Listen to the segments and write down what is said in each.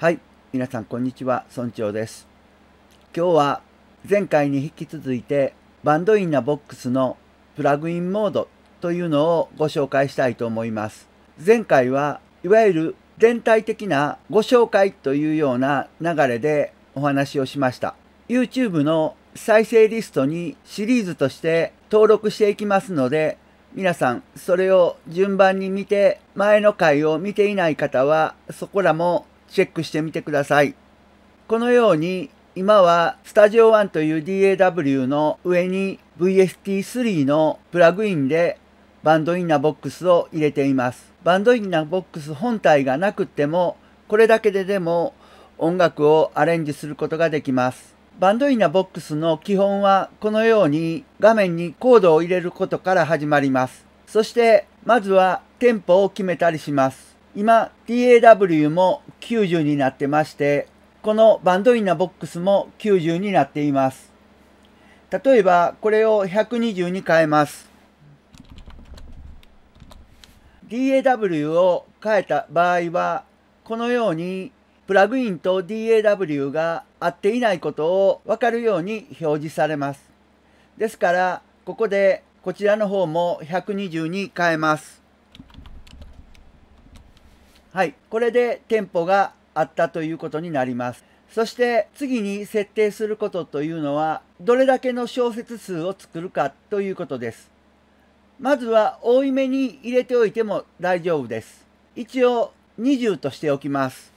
はい、皆さんこんにちは、村長です。今日は前回に引き続いてバンドインなボックスのプラグインモードというのをご紹介したいと思います。前回はいわゆる全体的なご紹介というような流れでお話をしました。YouTube の再生リストにシリーズとして登録していきますので、皆さんそれを順番に見て前の回を見ていない方はそこらもチェックしてみてください。このように今は Studio One という DAW の上に VST3 のプラグインでバンドインナーボックスを入れています。バンドインナーボックス本体がなくってもこれだけででも音楽をアレンジすることができます。バンドインナーボックスの基本はこのように画面にコードを入れることから始まります。そしてまずはテンポを決めたりします。今 d a w も90になってましてこのバンドインナボックスも90になっています例えばこれを120に変えます DAW を変えた場合はこのようにプラグインと DAW が合っていないことを分かるように表示されますですからここでこちらの方も120に変えますはい、これで店舗があったということになります。そして次に設定することというのは、どれだけの小節数を作るかということです。まずは多いめに入れておいても大丈夫です。一応20としておきます。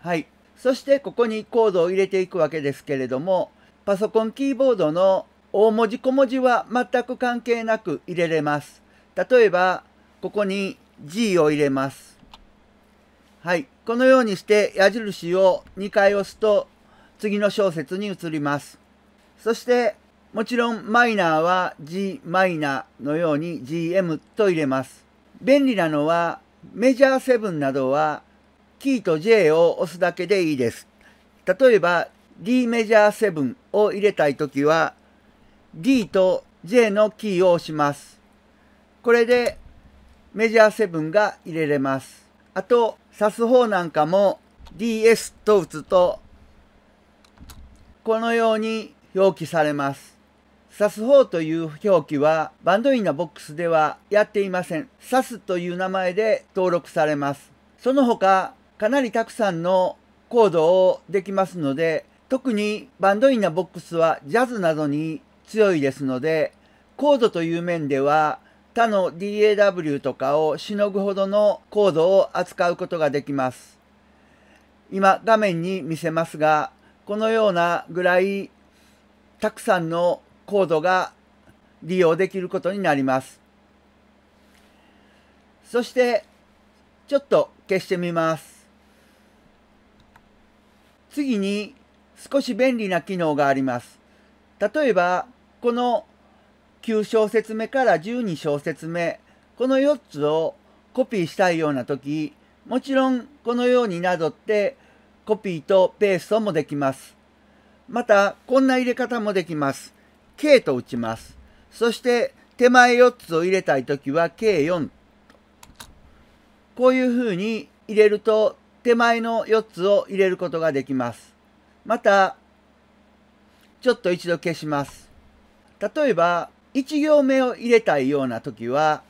はい。そしてここにコードを入れていくわけですけれども、パソコンキーボードの大文字小文字は全く関係なく入れれます。例えば、ここに G を入れます。はい。このようにして矢印を2回押すと次の小節に移ります。そしてもちろんマイナーは G マイナーのように GM と入れます。便利なのはメジャー7などはキーと J を押すだけでいいです。例えば D メジャー7を入れたいときは D と J のキーを押します。これでメジャーセブンが入れれます。あと、刺す方なんかも DS と打つと、このように表記されます。刺す方という表記はバンドインなボックスではやっていません。刺すという名前で登録されます。その他、かなりたくさんのコードをできますので、特にバンドインなボックスはジャズなどに強いですので、コードという面では他の DAW とかをしのぐほどのコードを扱うことができます。今画面に見せますが、このようなぐらいたくさんのコードが利用できることになります。そしてちょっと消してみます。次に少し便利な機能があります。例えばこの9小節目から12小節目、この4つをコピーしたいような時、もちろんこのようになぞってコピーとペーストもできます。また、こんな入れ方もできます。K と打ちます。そして、手前4つを入れたい時は k 4。こういうふうに入れると、手前の4つを入れることができます。また、ちょっと一度消します。例えば、1行目を入れたいような時は、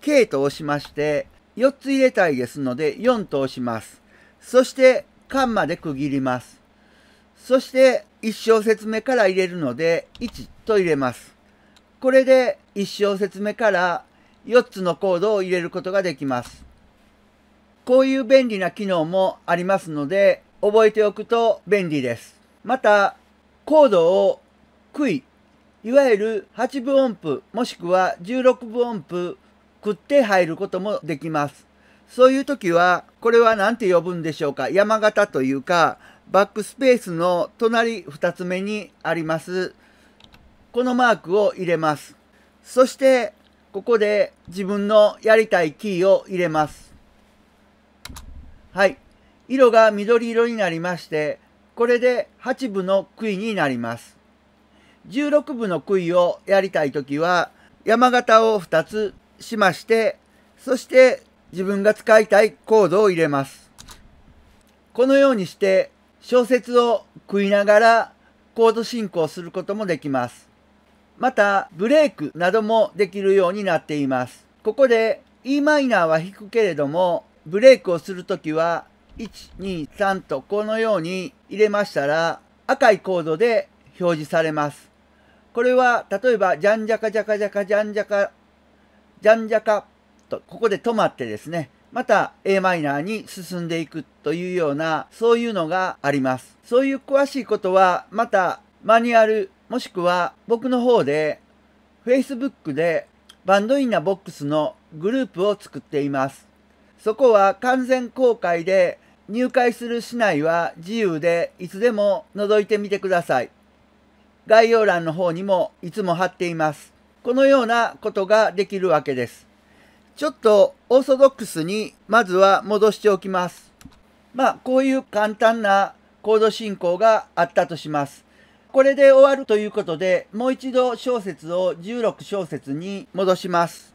K と押しまして、4つ入れたいですので、4と押します。そして、カンマで区切ります。そして、1小節目から入れるので、1と入れます。これで、1小節目から4つのコードを入れることができます。こういう便利な機能もありますので、覚えておくと便利です。また、コードを杭いわゆる8分音符もしくは16分音符食って入ることもできます。そういう時は、これは何て呼ぶんでしょうか山形というか、バックスペースの隣2つ目にあります。このマークを入れます。そして、ここで自分のやりたいキーを入れます。はい。色が緑色になりまして、これで8部の杭になります。16部の杭をやりたい時は山型を2つしましてそして自分が使いたいコードを入れます。このようにして小説を食いながらコード進行することもできます。またブレイクなどもできるようになっています。ここで Em は弾くけれどもブレイクをするときは123とこのように入れましたら赤いコードで表示されます。これは、例えば、じゃんじゃかじゃかじゃかじゃんじゃか、じゃんじゃかと、ここで止まってですね、また a マイナーに進んでいくというような、そういうのがあります。そういう詳しいことは、またマニュアル、もしくは僕の方で、Facebook でバンドインナボックスのグループを作っています。そこは完全公開で、入会する市内は自由でいつでも覗いてみてください。概要欄の方にもいつも貼っています。このようなことができるわけです。ちょっとオーソドックスにまずは戻しておきます。まあこういう簡単なコード進行があったとします。これで終わるということでもう一度小節を16小節に戻します。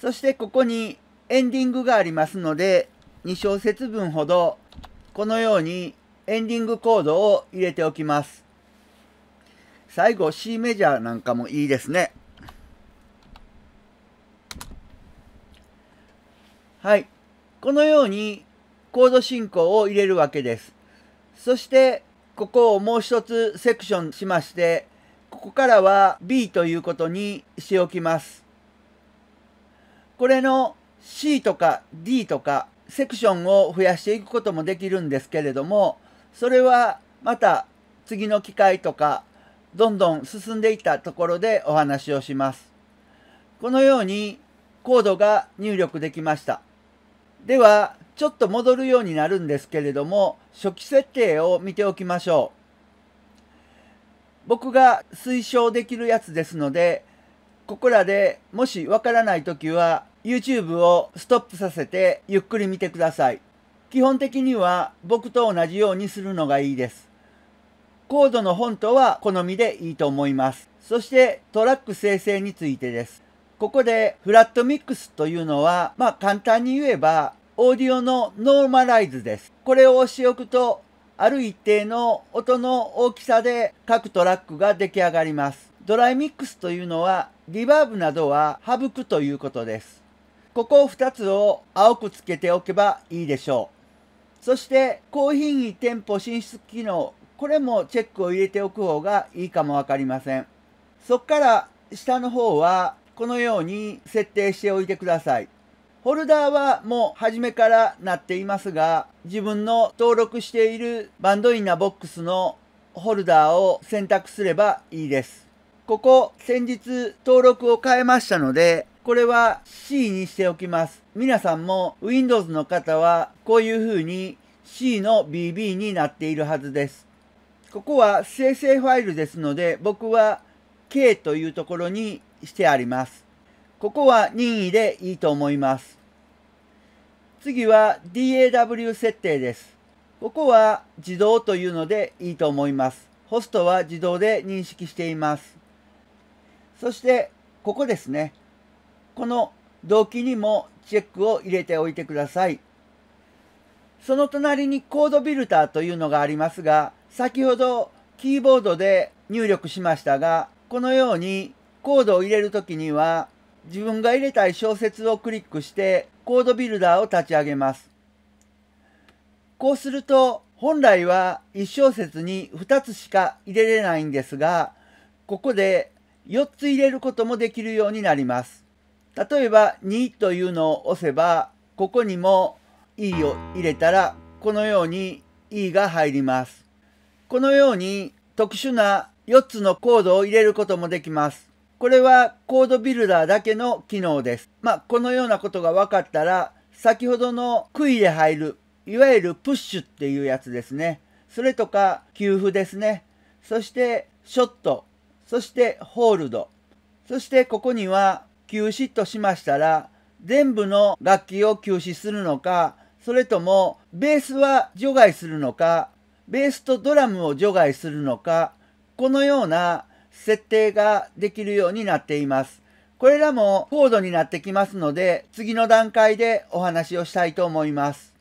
そしてここにエンディングがありますので2小節分ほどこのようにエンディングコードを入れておきます。最後 C メジャーなんかもいいですね。はい。このようにコード進行を入れるわけです。そして、ここをもう一つセクションしまして、ここからは B ということにしておきます。これの C とか D とかセクションを増やしていくこともできるんですけれども、それはまた次の機会とかどんどん進んでいったところでお話をします。このようにコードが入力できました。ではちょっと戻るようになるんですけれども初期設定を見ておきましょう。僕が推奨できるやつですのでここらでもしわからない時は YouTube をストップさせてゆっくり見てください。基本的には僕と同じようにするのがいいです。コードのフォントは好みでいいと思います。そしてトラック生成についてです。ここでフラットミックスというのは、まあ簡単に言えばオーディオのノーマライズです。これを押しておくとある一定の音の大きさで各トラックが出来上がります。ドライミックスというのはリバーブなどは省くということです。ここ2つを青くつけておけばいいでしょう。そして高品位店舗進出機能これもチェックを入れておく方がいいかもわかりませんそこから下の方はこのように設定しておいてくださいホルダーはもう初めからなっていますが自分の登録しているバンドインナボックスのホルダーを選択すればいいですここ先日登録を変えましたのでこれは C にしておきます。皆さんも Windows の方はこういう風に C の BB になっているはずです。ここは生成ファイルですので僕は K というところにしてあります。ここは任意でいいと思います。次は DAW 設定です。ここは自動というのでいいと思います。ホストは自動で認識しています。そして、ここですね。この動機にもチェックを入れておいてください。その隣にコードビルダーというのがありますが、先ほどキーボードで入力しましたが、このようにコードを入れるときには、自分が入れたい小説をクリックしてコードビルダーを立ち上げます。こうすると、本来は1小節に2つしか入れれないんですが、ここで4つ入れることもできるようになります。例えば2というのを押せば、ここにも E を入れたら、このように E が入ります。このように特殊な4つのコードを入れることもできます。これはコードビルダーだけの機能です。まあ、このようなことが分かったら、先ほどの杭で入る、いわゆるプッシュっていうやつですね。それとか、給付ですね。そして、ショット。そして、ホールド。そして、ここには、休止としましたら、全部の楽器を休止するのか、それともベースは除外するのか、ベースとドラムを除外するのか、このような設定ができるようになっています。これらも高度になってきますので、次の段階でお話をしたいと思います。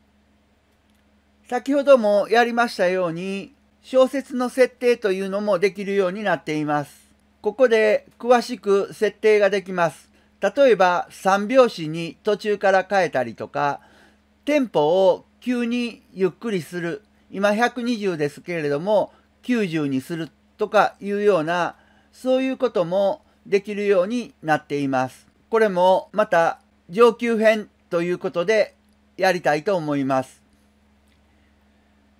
先ほどもやりましたように、小説の設定というのもできるようになっています。ここで詳しく設定ができます。例えば3拍子に途中から変えたりとかテンポを急にゆっくりする今120ですけれども90にするとかいうようなそういうこともできるようになっています。これもまた上級編ということでやりたいと思います。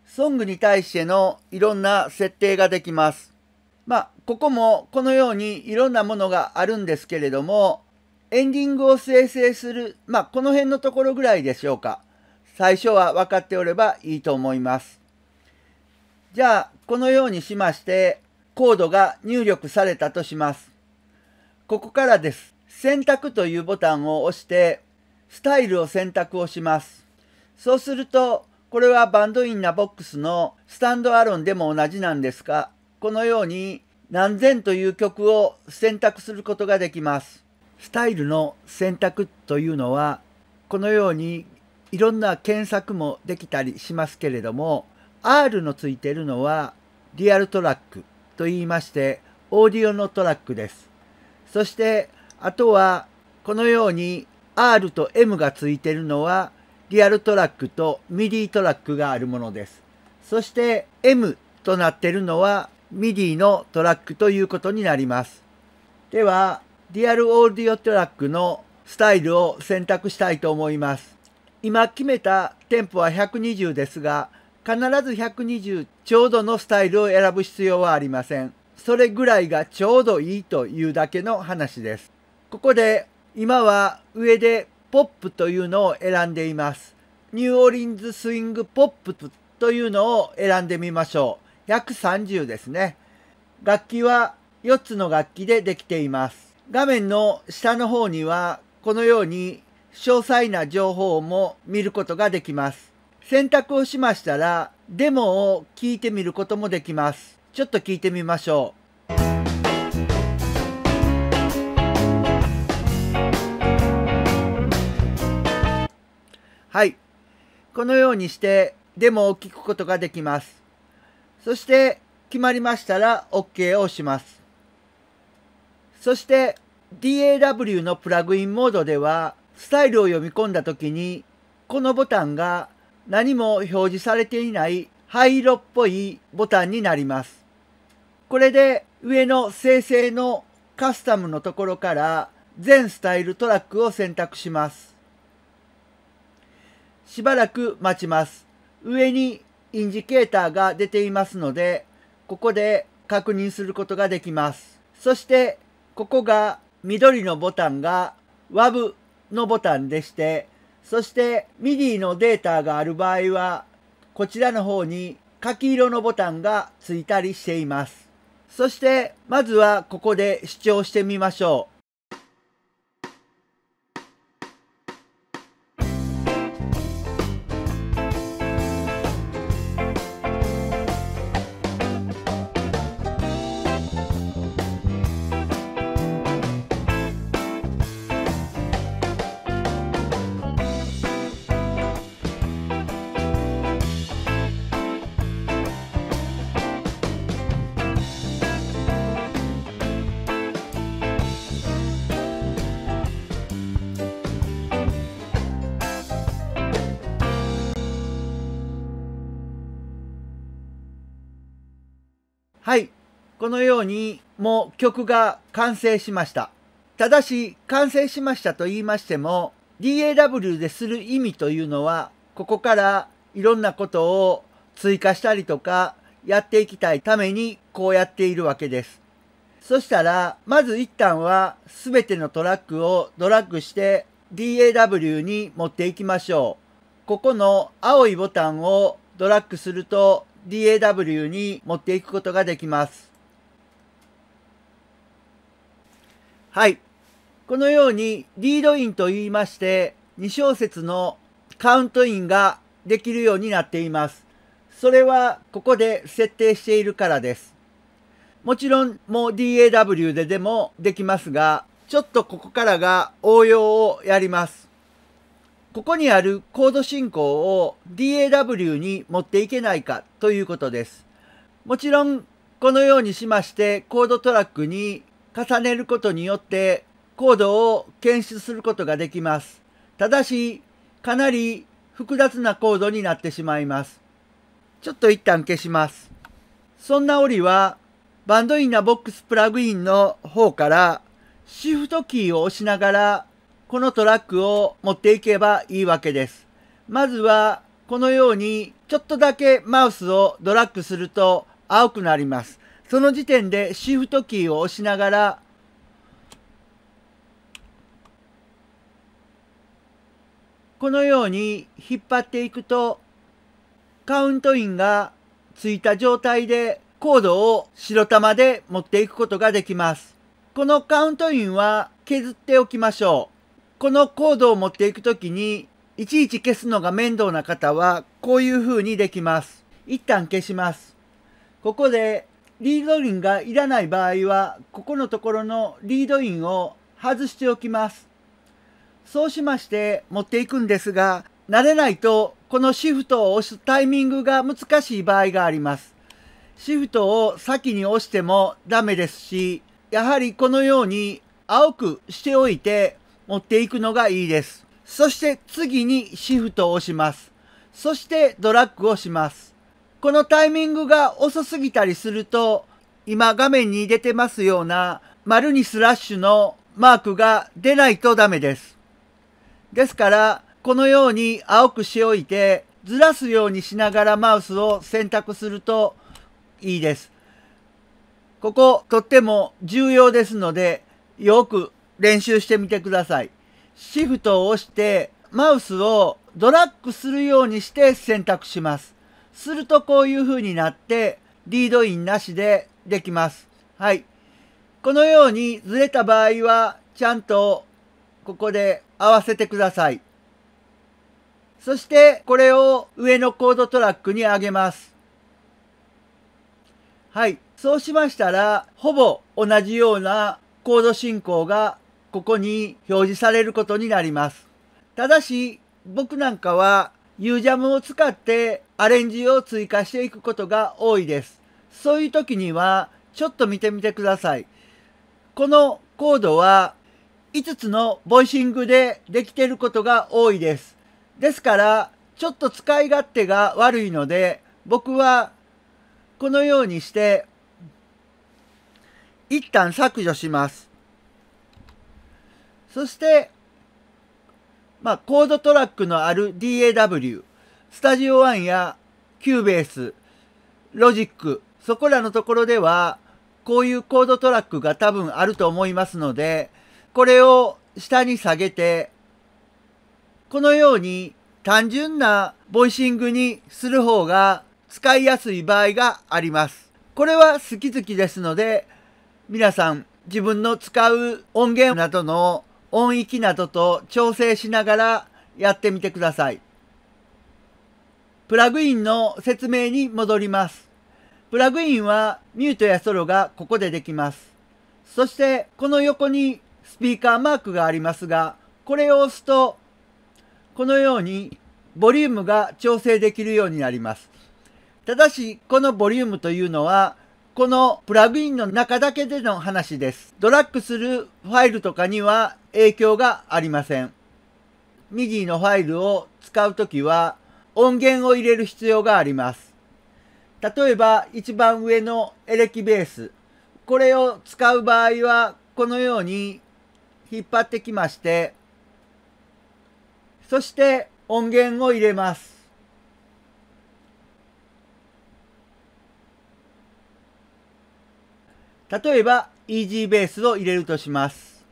ソングに対してのいろんな設定ができます。まあ、ここもこのようにいろんなものがあるんですけれども、エンディングを生成する、まあ、この辺のところぐらいでしょうか。最初は分かっておればいいと思います。じゃあ、このようにしまして、コードが入力されたとします。ここからです。選択というボタンを押して、スタイルを選択をします。そうすると、これはバンドインナボックスのスタンドアロンでも同じなんですが、このように何千という曲を選択することができます。スタイルの選択というのはこのようにいろんな検索もできたりしますけれども R のついているのはリアルトラックと言いましてオーディオのトラックです。そしてあとはこのように R と M がついているのはリアルトラックとミディトラックがあるものです。そして M となっているのはミディのトラックということになります。ではリアルオーディオトラックのスタイルを選択したいと思います。今決めたテンポは120ですが、必ず120ちょうどのスタイルを選ぶ必要はありません。それぐらいがちょうどいいというだけの話です。ここで今は上でポップというのを選んでいます。ニューオリンズスイングポップというのを選んでみましょう。130ですね。楽器は4つの楽器でできています。画面の下の方にはこのように詳細な情報も見ることができます。選択をしましたらデモを聞いてみることもできます。ちょっと聞いてみましょう。はい。このようにしてデモを聞くことができます。そして決まりましたら OK をします。そして DAW のプラグインモードではスタイルを読み込んだ時にこのボタンが何も表示されていない灰色っぽいボタンになります。これで上の生成のカスタムのところから全スタイルトラックを選択します。しばらく待ちます。上にインジケーターが出ていますので、ここで確認することができます。そしてここが緑のボタンが WAV のボタンでして、そして MIDI のデータがある場合は、こちらの方に書き色のボタンがついたりしています。そして、まずはここで視聴してみましょう。はい。このように、もう曲が完成しました。ただし、完成しましたと言いましても、DAW でする意味というのは、ここからいろんなことを追加したりとか、やっていきたいために、こうやっているわけです。そしたら、まず一旦は、すべてのトラックをドラッグして、DAW に持っていきましょう。ここの青いボタンをドラッグすると DAW に持っていくことができます。はい。このようにリードインと言いまして、2小節のカウントインができるようになっています。それはここで設定しているからです。もちろんもう DAW ででもできますが、ちょっとここからが応用をやります。ここにあるコード進行を DAW に持っていけないかということです。もちろん、このようにしましてコードトラックに重ねることによってコードを検出することができます。ただし、かなり複雑なコードになってしまいます。ちょっと一旦消します。そんな折は、バンドインナボックスプラグインの方からシフトキーを押しながらこのトラックを持っていけばいいわけです。まずはこのようにちょっとだけマウスをドラッグすると青くなります。その時点でシフトキーを押しながらこのように引っ張っていくとカウントインがついた状態でコードを白玉で持っていくことができます。このカウントインは削っておきましょう。このコードを持っていくときに、いちいち消すのが面倒な方は、こういう風にできます。一旦消します。ここで、リードインがいらない場合は、ここのところのリードインを外しておきます。そうしまして持っていくんですが、慣れないとこのシフトを押すタイミングが難しい場合があります。シフトを先に押してもダメですし、やはりこのように青くしておいて持っていくのがいいです。そして次にシフトを押します。そしてドラッグをします。このタイミングが遅すぎたりすると、今画面に出てますような丸にスラッシュのマークが出ないとダメです。ですから、このように青くしておいて、ずらすようにしながらマウスを選択するといいです。ここ、とっても重要ですので、よく練習してみてください。シフトを押して、マウスをドラッグするようにして選択します。するとこういう風になって、リードインなしでできます。はい。このようにずれた場合は、ちゃんとここで合わせてください。そしてこれを上のコードトラックに上げます。はい。そうしましたら、ほぼ同じようなコード進行がここに表示されることになります。ただし、僕なんかはユージャムを使ってアレンジを追加していくことが多いです。そういう時にはちょっと見てみてください。このコードは5つのボイシングでできてることが多いです。ですからちょっと使い勝手が悪いので僕はこのようにして一旦削除します。そして、まあ、コードトラックのある DAW、スタジオ1やキューベース、ロジック、そこらのところでは、こういうコードトラックが多分あると思いますので、これを下に下げて、このように単純なボイシングにする方が使いやすい場合があります。これは好き好きですので、皆さん自分の使う音源などの音域などと調整しながらやってみてください。プラグインの説明に戻ります。プラグインはミュートやソロがここでできます。そしてこの横にスピーカーマークがありますが、これを押すとこのようにボリュームが調整できるようになります。ただし、このボリュームというのはこのプラグインの中だけでの話です。ドラッグするファイルとかには影響がありません。MIDI のファイルを使うときは音源を入れる必要があります。例えば一番上のエレキベース。これを使う場合はこのように引っ張ってきまして、そして音源を入れます。例えば、イージーベースを入れるとします。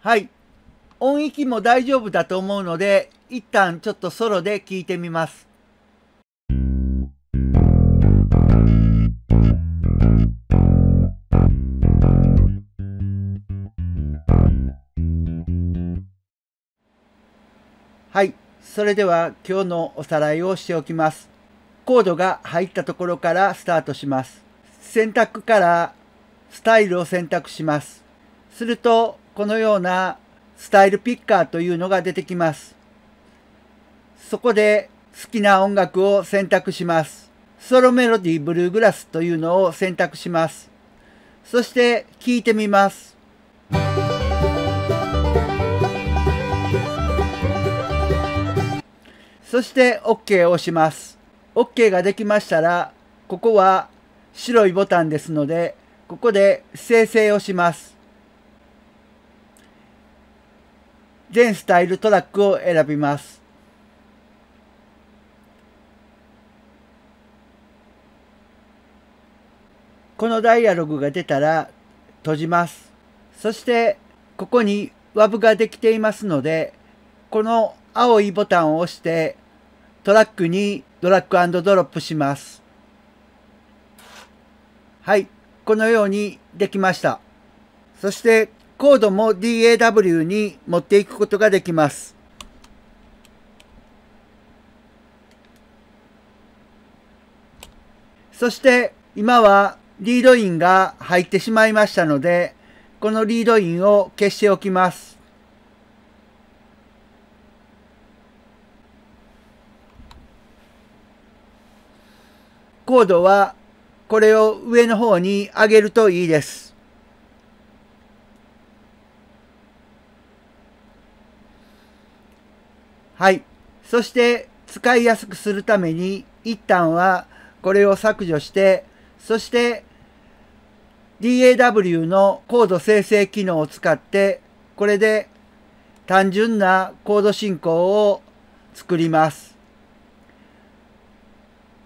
はい。音域も大丈夫だと思うので、一旦ちょっとソロで聴いてみます。はい。それでは今日のおさらいをしておきます。コードが入ったところからスタートします。選択からスタイルを選択します。すると、このようなスタイルピッカーというのが出てきます。そこで好きな音楽を選択します。ソロメロディブルーグラスというのを選択します。そして聴いてみます。そして OK を押します。OK ができましたら、ここは白いボタンですので、ここで生成をします。全スタイルトラックを選びます。このダイアログが出たら閉じます。そしてここに WAV ができていますのでこの青いボタンを押してトラックにドラッグドロップします。はい、このようにできました。そしてコードも DAW に持っていくことができます。そして今はリードインが入ってしまいましたので、このリードインを消しておきます。コードはこれを上の方に上げるといいです。はい。そして使いやすくするために一旦はこれを削除して、そして DAW のコード生成機能を使って、これで単純なコード進行を作ります。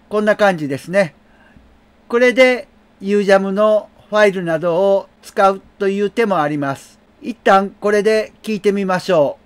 こんな感じですね。これで UJAM のファイルなどを使うという手もあります。一旦これで聞いてみましょう。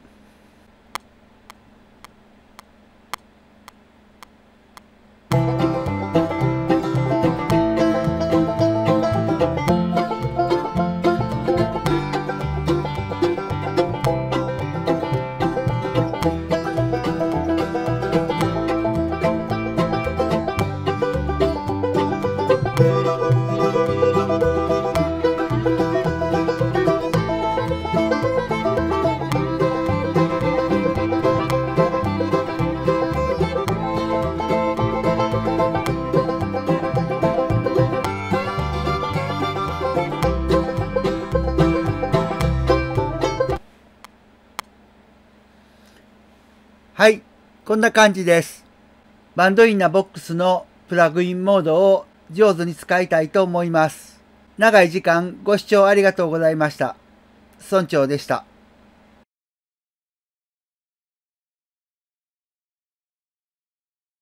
こんな感じです。バンドインナボックスのプラグインモードを上手に使いたいと思います。長い時間ご視聴ありがとうございました。村長でした。